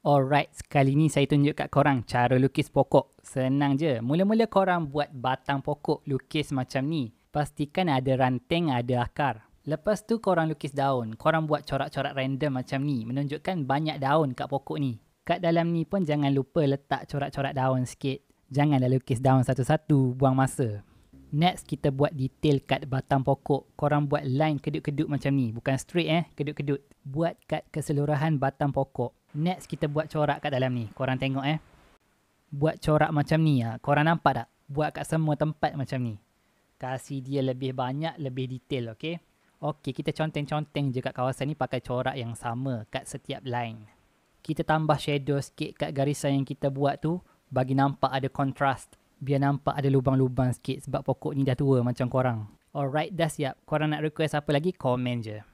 Alright, sekali ni saya tunjuk kat korang cara lukis pokok. Senang je. Mula-mula korang buat batang pokok lukis macam ni. Pastikan ada ranting, ada akar. Lepas tu korang lukis daun. Korang buat corak-corak random macam ni. Menunjukkan banyak daun kat pokok ni. Kat dalam ni pun jangan lupa letak corak-corak daun sikit. Janganlah lukis daun satu-satu. Buang masa. Next kita buat detail kat batang pokok. Korang buat line kedut-kedut macam ni. Bukan straight eh, kedut-kedut. Buat kat keseluruhan batang pokok. Next kita buat corak kat dalam ni. Korang tengok eh. Buat corak macam ni. Ah. Korang nampak tak? Buat kat semua tempat macam ni. Kasih dia lebih banyak, lebih detail okay. Okay, kita conteng-conteng je kat kawasan ni pakai corak yang sama kat setiap line. Kita tambah shadow sikit kat garisan yang kita buat tu bagi nampak ada contrast biar nampak ada lubang-lubang sikit sebab pokok ni dah tua macam korang. Alright, dah siap. Korang nak request apa lagi, komen je.